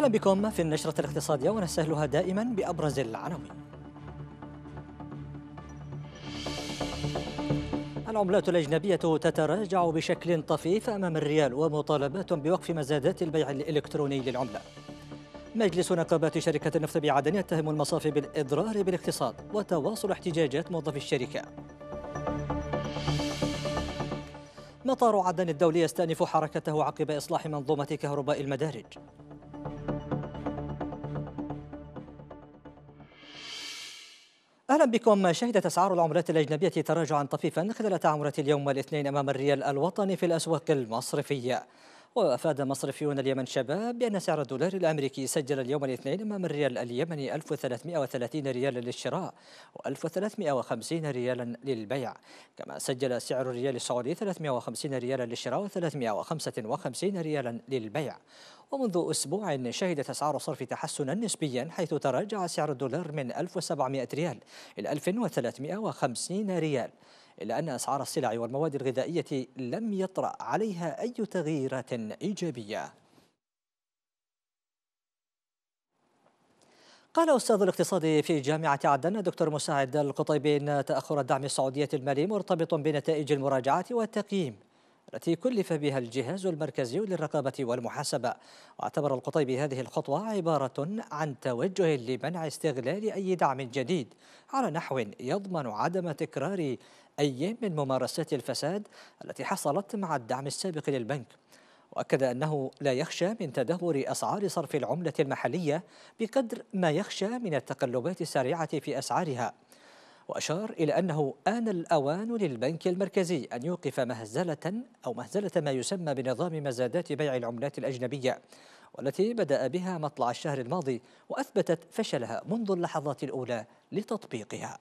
أهلا بكم في النشرة الاقتصادية ونستهلها دائما بأبرز العناوين. العملات الأجنبية تتراجع بشكل طفيف أمام الريال ومطالبات بوقف مزادات البيع الإلكتروني للعملة. مجلس نقابات شركة النفط بعدن يتهم المصافي بالإضرار بالاقتصاد وتواصل احتجاجات موظفي الشركة. مطار عدن الدولي يستأنف حركته عقب إصلاح منظومة كهرباء المدارج أهلا بكم شهدت أسعار العملات الأجنبية تراجعا طفيفا خلال تعاملات اليوم الاثنين أمام الريال الوطني في الأسواق المصرفية وأفاد مصرفيون اليمن شباب بأن سعر الدولار الأمريكي سجل اليوم الاثنين أمام الريال اليمني 1330 ريالا للشراء و1350 ريالا للبيع كما سجل سعر الريال السعودي 350 ريالا للشراء و355 ريالا للبيع ومنذ أسبوع شهدت أسعار الصرف تحسنا نسبيا حيث تراجع سعر الدولار من 1700 ريال إلى 1350 ريال إلا أن أسعار السلع والمواد الغذائية لم يطرأ عليها أي تغييرات إيجابية قال أستاذ الاقتصاد في جامعة عدن دكتور مساعد القطيبين تأخر الدعم السعودية المالي مرتبط بنتائج المراجعات والتقييم التي كلف بها الجهاز المركزي للرقابة والمحاسبة واعتبر القطيبي هذه الخطوة عبارة عن توجه لمنع استغلال أي دعم جديد على نحو يضمن عدم تكرار أي من ممارسات الفساد التي حصلت مع الدعم السابق للبنك وأكد أنه لا يخشى من تدهور أسعار صرف العملة المحلية بقدر ما يخشى من التقلبات السريعة في أسعارها وأشار إلى أنه آن الأوان للبنك المركزي أن يوقف مهزلة أو مهزلة ما يسمى بنظام مزادات بيع العملات الأجنبية والتي بدأ بها مطلع الشهر الماضي وأثبتت فشلها منذ اللحظات الأولى لتطبيقها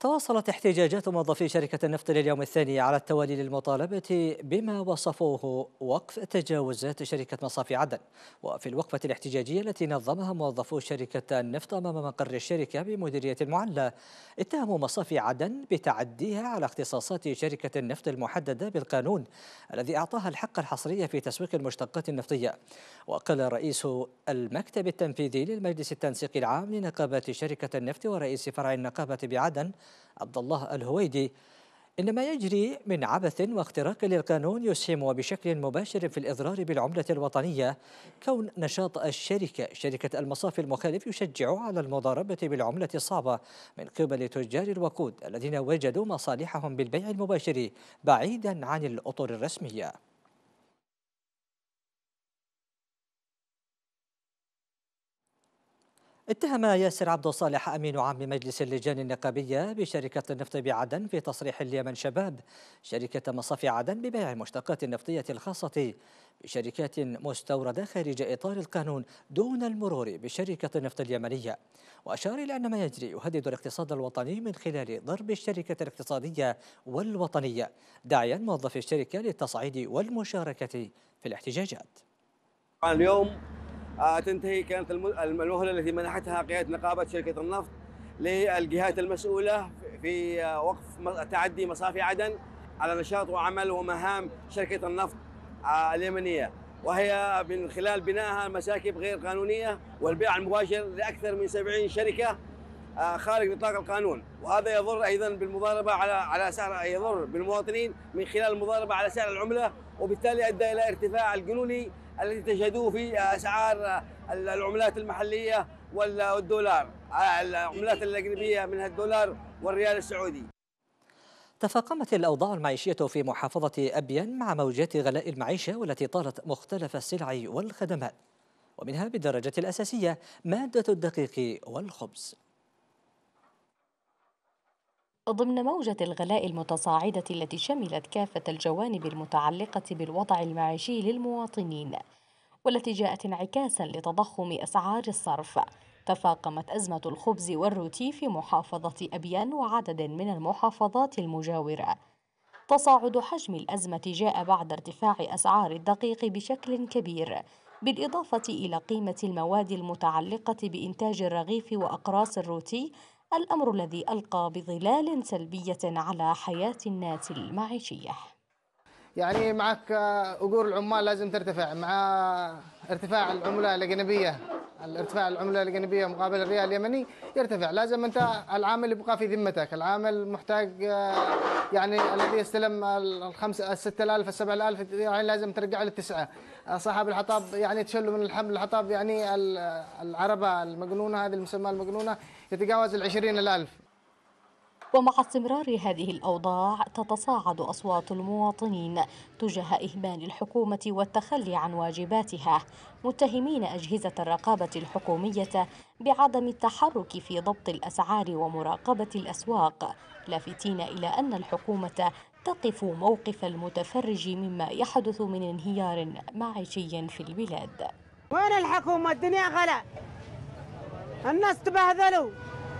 تواصلت احتجاجات موظفي شركة النفط لليوم الثاني على التوالي للمطالبة بما وصفوه وقف تجاوزات شركة مصافي عدن وفي الوقفة الاحتجاجية التي نظمها موظفو شركة النفط أمام مقر الشركة بمديرية المعلة اتهموا مصافي عدن بتعديها على اختصاصات شركة النفط المحددة بالقانون الذي أعطاها الحق الحصري في تسويق المشتقات النفطية وقال رئيس المكتب التنفيذي للمجلس التنسيقي العام لنقابات شركة النفط ورئيس فرع النقابة بعدن عبد الله الهويدي إن ما يجري من عبث واختراق للقانون يسهم بشكل مباشر في الإضرار بالعملة الوطنية كون نشاط الشركة شركة المصافي المخالف يشجع على المضاربة بالعملة الصعبة من قبل تجار الوقود الذين وجدوا مصالحهم بالبيع المباشر بعيدا عن الأطر الرسمية اتهم ياسر عبد الصالح أمين عام مجلس اللجان النقابية بشركة النفط بعدن في تصريح اليمن شباب شركة مصافي عدن ببيع المشتقات النفطية الخاصة بشركات مستوردة خارج إطار القانون دون المرور بشركة النفط اليمنية وأشار إلى أن ما يجري يهدد الاقتصاد الوطني من خلال ضرب الشركة الاقتصادية والوطنية داعيا موظفي الشركة للتصعيد والمشاركة في الاحتجاجات اليوم آه، تنتهي كانت المهله التي منحتها قياده نقابه شركه النفط للجهات المسؤوله في وقف تعدي مصافي عدن على نشاط وعمل ومهام شركه النفط آه، اليمنيه وهي من خلال بنائها مساكب غير قانونيه والبيع المباشر لاكثر من 70 شركه آه، خارج نطاق القانون وهذا يضر ايضا بالمضاربه على على سعر يضر بالمواطنين من خلال المضاربه على سعر العمله وبالتالي ادى الى ارتفاع الجنوني التي تجدوه في اسعار العملات المحليه والدولار آه، العملات الاجنبيه منها الدولار والريال السعودي تفاقمت الأوضاع المعيشية في محافظة أبيان مع موجات غلاء المعيشة والتي طالت مختلف السلع والخدمات ومنها بالدرجة الأساسية مادة الدقيق والخبز ضمن موجة الغلاء المتصاعدة التي شملت كافة الجوانب المتعلقة بالوضع المعيشي للمواطنين والتي جاءت انعكاسا لتضخم أسعار الصرف تفاقمت أزمة الخبز والروتي في محافظة أبيان وعدد من المحافظات المجاورة تصاعد حجم الأزمة جاء بعد ارتفاع أسعار الدقيق بشكل كبير بالإضافة إلى قيمة المواد المتعلقة بإنتاج الرغيف وأقراص الروتي الأمر الذي ألقى بظلال سلبية على حياة الناس المعيشية يعني معك أجور آه، العمال لازم ترتفع مع ارتفاع العملة الأجنبية الارتفاع العملة الأجنبية مقابل الريال اليمني يرتفع لازم أنت العامل يبقى في ذمتك العامل محتاج آه، يعني الذي يستلم الخمسة الستة آلاف السبعة آلاف يعني لازم ترجع للتسعة آه، صاحب الحطاب يعني تشلوا من الحمل الحطاب يعني العربة المجنونة هذه المسمى المجنونة يتجاوز العشرين الألف ومع استمرار هذه الأوضاع تتصاعد أصوات المواطنين تجاه إهمال الحكومة والتخلي عن واجباتها متهمين أجهزة الرقابة الحكومية بعدم التحرك في ضبط الأسعار ومراقبة الأسواق لافتين إلى أن الحكومة تقف موقف المتفرج مما يحدث من انهيار معيشي في البلاد وين الحكومة الدنيا غلاء الناس تبهذلوا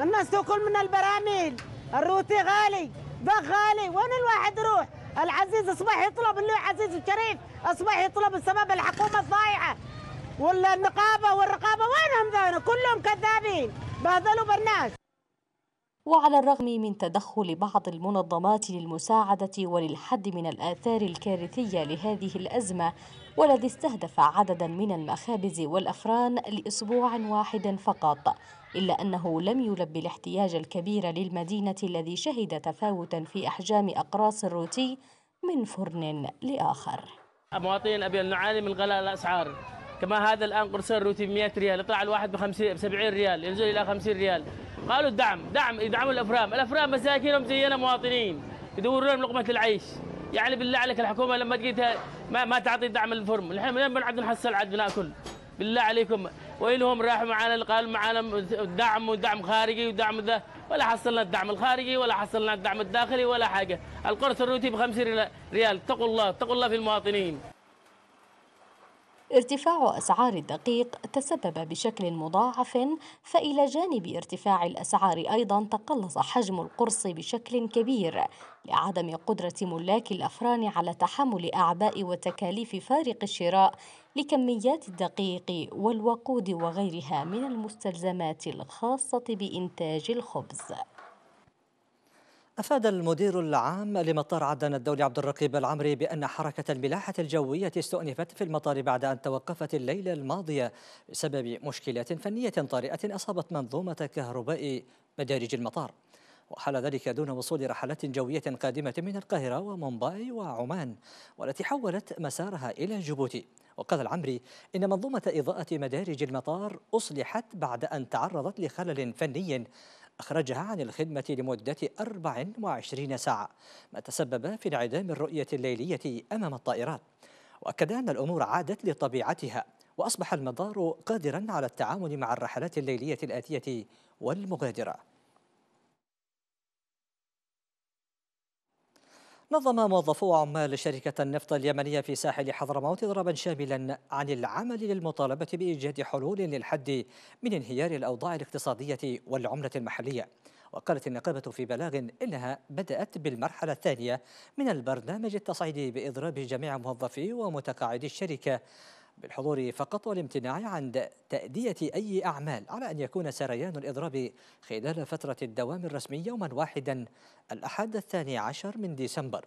الناس تاكل من البراميل الروتي غالي بق غالي وين الواحد يروح العزيز اصبح يطلب اللي عزيز الشريف اصبح يطلب السبب الحكومه الضايعه ولا النقابه والرقابه وينهم ذولا كلهم كذابين بهذلوا بالناس وعلى الرغم من تدخل بعض المنظمات للمساعدة وللحد من الآثار الكارثية لهذه الأزمة والذي استهدف عددا من المخابز والأفران لأسبوع واحد فقط إلا أنه لم يلبي الاحتياج الكبير للمدينة الذي شهد تفاوتا في أحجام أقراص الروتي من فرن لآخر مواطنين أبي نعاني من غلاء الأسعار كما هذا الان قرصان روتي ب 100 ريال يطلع الواحد ب 50 ب 70 ريال ينزل الى 50 ريال قالوا الدعم دعم يدعموا الافرام الافرام مساكينهم زينا مواطنين يدورون لهم لقمه العيش يعني بالله عليك الحكومه لما تجيتها ما, ما تعطي دعم الفرم الحين من بنعد نحصل عد بناكل بالله عليكم هم راحوا معنا قال معنا دعم ودعم خارجي ودعم ذا ولا حصلنا الدعم الخارجي ولا حصلنا الدعم الداخلي ولا حاجه القرص الروتي ب 50 ريال اتقوا الله اتقوا الله في المواطنين ارتفاع أسعار الدقيق تسبب بشكل مضاعف فإلى جانب ارتفاع الأسعار أيضا تقلص حجم القرص بشكل كبير لعدم قدرة ملاك الأفران على تحمل أعباء وتكاليف فارق الشراء لكميات الدقيق والوقود وغيرها من المستلزمات الخاصة بإنتاج الخبز أفاد المدير العام لمطار عدن الدولي عبد الرقيب العمري بأن حركة الملاحة الجوية استؤنفت في المطار بعد أن توقفت الليلة الماضية بسبب مشكلات فنية طارئة أصابت منظومة كهرباء مدارج المطار وحال ذلك دون وصول رحلات جوية قادمة من القاهرة ومومباي وعمان والتي حولت مسارها إلى جيبوتي وقال العمري إن منظومة إضاءة مدارج المطار أصلحت بعد أن تعرضت لخلل فني أخرجها عن الخدمة لمدة 24 ساعة ما تسبب في انعدام الرؤية الليلية أمام الطائرات وأكد أن الأمور عادت لطبيعتها وأصبح المدار قادرا على التعامل مع الرحلات الليلية الآتية والمغادرة نظم موظفو عمال شركة النفط اليمنية في ساحل حضرموت ضربا شاملا عن العمل للمطالبة بإيجاد حلول للحد من انهيار الأوضاع الاقتصادية والعملة المحلية وقالت النقابة في بلاغ إنها بدأت بالمرحلة الثانية من البرنامج التصعيدي بإضراب جميع موظفي ومتقاعدي الشركة بالحضور فقط والامتناع عن تأدية أي أعمال على أن يكون سريان الإضراب خلال فترة الدوام الرسمي يوما واحدا الأحد الثاني عشر من ديسمبر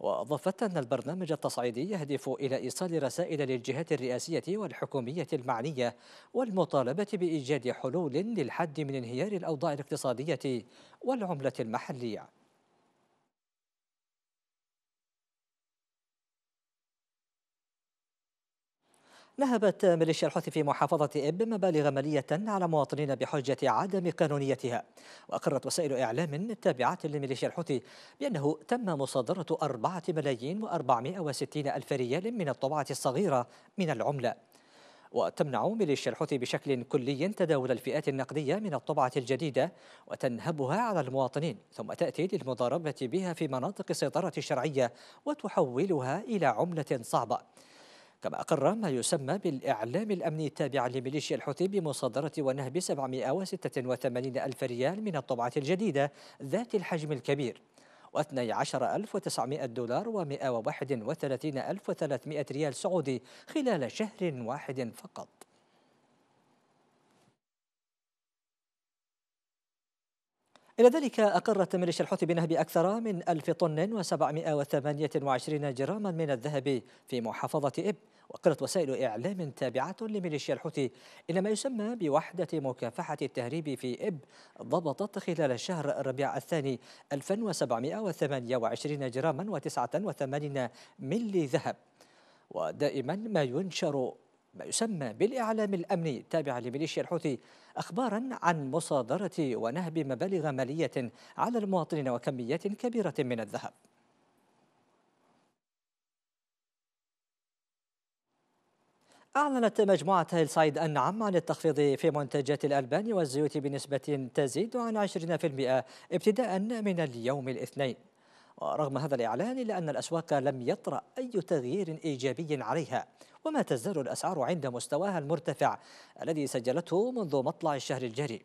وأضافت أن البرنامج التصعيدي يهدف إلى إيصال رسائل للجهات الرئاسية والحكومية المعنية والمطالبة بإيجاد حلول للحد من انهيار الأوضاع الاقتصادية والعملة المحلية نهبت ميليشيا الحوثي في محافظة إب مبالغ مالية على مواطنين بحجة عدم قانونيتها وأقرت وسائل إعلام تابعة لميليشيا الحوثي بأنه تم مصادرة 4 ملايين و460 ألف ريال من الطبعة الصغيرة من العملة وتمنع ميليشيا الحوثي بشكل كلي تداول الفئات النقدية من الطبعة الجديدة وتنهبها على المواطنين ثم تأتي للمضاربة بها في مناطق سيطرة الشرعية وتحولها إلى عملة صعبة كما أقر ما يسمى بالإعلام الأمني التابع لميليشيا الحوثي بمصادرة ونهب 786 ألف ريال من الطبعة الجديدة ذات الحجم الكبير و12900 دولار و131300 ريال سعودي خلال شهر واحد فقط إلى ذلك أقرت ميليشيا الحوثي بنهب أكثر من 1000 طن و728 جراما من الذهب في محافظة إب وقالت وسائل إعلام تابعة لميليشيا الحوثي إن ما يسمى بوحدة مكافحة التهريب في إب ضبطت خلال شهر ربيع الثاني 1728 جراما و89 ملي ذهب ودائما ما ينشر ما يسمى بالإعلام الأمني التابع لميليشيا الحوثي أخبارا عن مصادرة ونهب مبالغ مالية على المواطنين وكميات كبيرة من الذهب أعلنت مجموعة هيلسايد النعم عن التخفيض في منتجات الألبان والزيوت بنسبة تزيد عن 20% ابتداء من اليوم الاثنين ورغم هذا الإعلان إلا أن الأسواق لم يطرأ أي تغيير إيجابي عليها وما تزال الأسعار عند مستواها المرتفع الذي سجلته منذ مطلع الشهر الجاري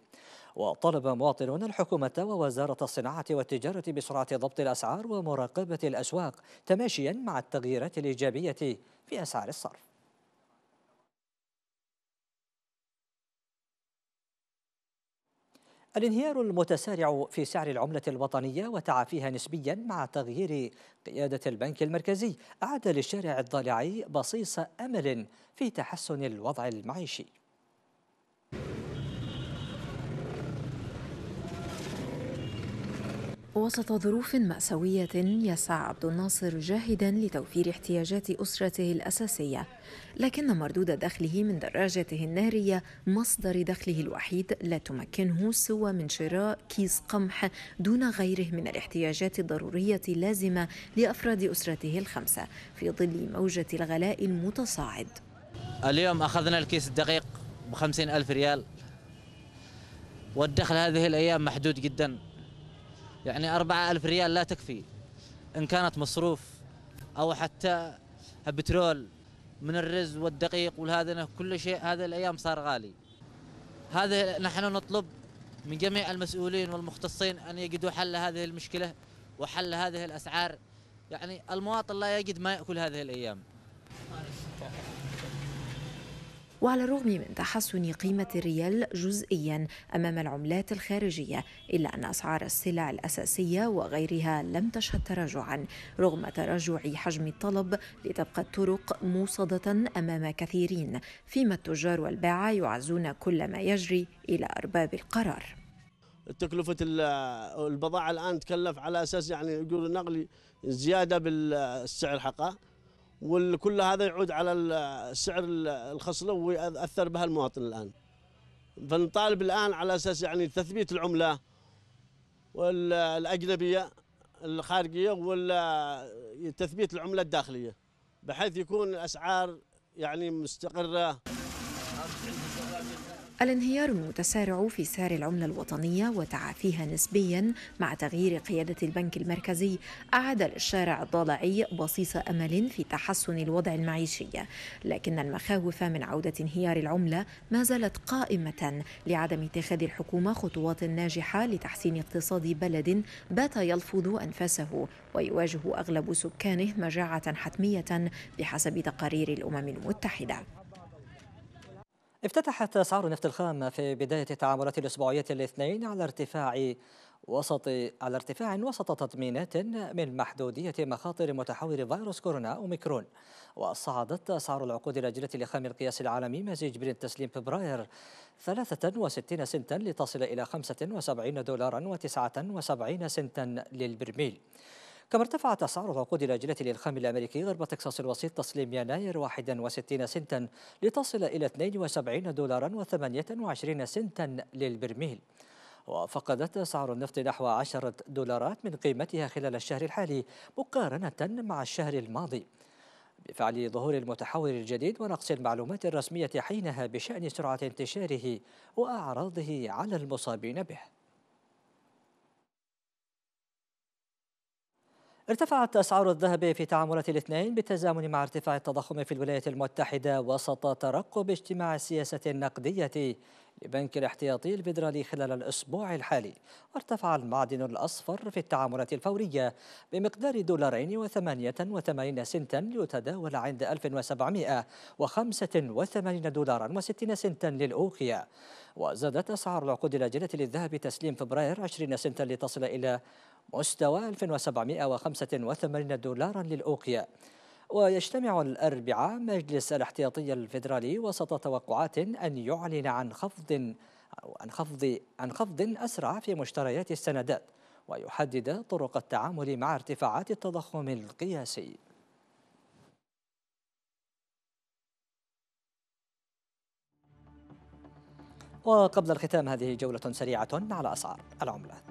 وطلب مواطنون الحكومة ووزارة الصناعة والتجارة بسرعة ضبط الأسعار ومراقبة الأسواق تماشيا مع التغييرات الإيجابية في أسعار الصرف الانهيار المتسارع في سعر العملة الوطنية وتعافيها نسبيا مع تغيير قيادة البنك المركزي أعاد للشارع الضالعي بصيص أمل في تحسن الوضع المعيشي وسط ظروف مأساوية يسعى عبد الناصر جاهدا لتوفير احتياجات أسرته الأساسية لكن مردود دخله من دراجته النارية مصدر دخله الوحيد لا تمكنه سوى من شراء كيس قمح دون غيره من الاحتياجات الضرورية اللازمة لأفراد أسرته الخمسة في ظل موجة الغلاء المتصاعد اليوم أخذنا الكيس الدقيق بخمسين ألف ريال والدخل هذه الأيام محدود جداً يعني أربعة ألف ريال لا تكفي إن كانت مصروف أو حتى بترول من الرز والدقيق والهذا كل شيء هذه الأيام صار غالي هذا نحن نطلب من جميع المسؤولين والمختصين أن يجدوا حل هذه المشكلة وحل هذه الأسعار يعني المواطن لا يجد ما يأكل هذه الأيام وعلى الرغم من تحسن قيمة الريال جزئيا أمام العملات الخارجية إلا أن أسعار السلع الأساسية وغيرها لم تشهد تراجعا رغم تراجع حجم الطلب لتبقى الطرق موصدة أمام كثيرين فيما التجار والباعة يعزون كل ما يجري إلى أرباب القرار تكلفة البضاعة الآن تكلف على أساس يعني يقول نقلي زيادة بالسعر حقه وكل هذا يعود على سعر الخصله ويأثر بها المواطن الآن فنطالب الآن على أساس يعني تثبيت العملة والأجنبية الخارجية وتثبيت تثبيت العملة الداخلية بحيث يكون الأسعار يعني مستقرة الانهيار المتسارع في سعر العملة الوطنية وتعافيها نسبيا مع تغيير قيادة البنك المركزي أعاد للشارع الضالعي بصيص أمل في تحسن الوضع المعيشي لكن المخاوف من عودة انهيار العملة ما زالت قائمة لعدم اتخاذ الحكومة خطوات ناجحة لتحسين اقتصاد بلد بات يلفظ أنفاسه ويواجه أغلب سكانه مجاعة حتمية بحسب تقارير الأمم المتحدة افتتحت أسعار النفط الخام في بداية التعاملات الأسبوعية الاثنين على ارتفاع وسط على ارتفاع وسط تطمينات من محدودية مخاطر متحول فيروس كورونا أوميكرون وصعدت أسعار العقود الأجلة لخام القياس العالمي مزيج برنت تسليم فبراير 63 سنتا لتصل إلى 75 دولارا و79 سنتا للبرميل كما ارتفعت أسعار عقود الأجلة للخام الأمريكي غرب تكساس الوسيط تصليم يناير 61 سنتا لتصل إلى 72 دولارا و28 سنتا للبرميل وفقدت أسعار النفط نحو 10 دولارات من قيمتها خلال الشهر الحالي مقارنة مع الشهر الماضي بفعل ظهور المتحول الجديد ونقص المعلومات الرسمية حينها بشأن سرعة انتشاره وأعراضه على المصابين به ارتفعت أسعار الذهب في تعاملات الاثنين بالتزامن مع ارتفاع التضخم في الولايات المتحدة وسط ترقب اجتماع السياسة النقدية لبنك الاحتياطي الفيدرالي خلال الأسبوع الحالي وارتفع المعدن الأصفر في التعاملات الفورية بمقدار دولارين وثمانية وثمانين سنتا ليتداول عند 1785 دولارا وستين سنتا للأوقية وزادت أسعار العقود الآجلة للذهب تسليم فبراير 20 سنتا لتصل إلى مستوى 1785 دولارا للأوقية ويجتمع الأربعاء مجلس الاحتياطي الفيدرالي وسط توقعات أن يعلن عن خفض عن خفض عن خفض أسرع في مشتريات السندات ويحدد طرق التعامل مع ارتفاعات التضخم القياسي وقبل الختام هذه جولة سريعة على أسعار العملات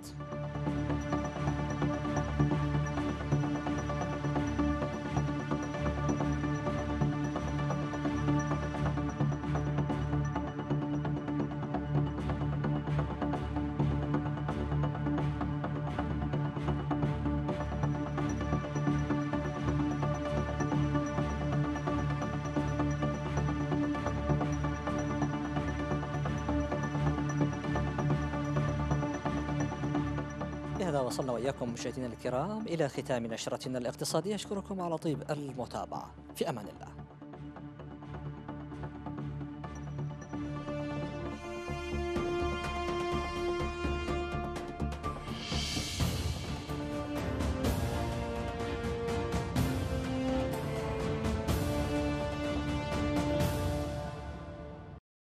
بهذا وصلنا وإياكم مشاهدينا الكرام إلى ختام نشرتنا الاقتصادية أشكركم على طيب المتابعة في أمان الله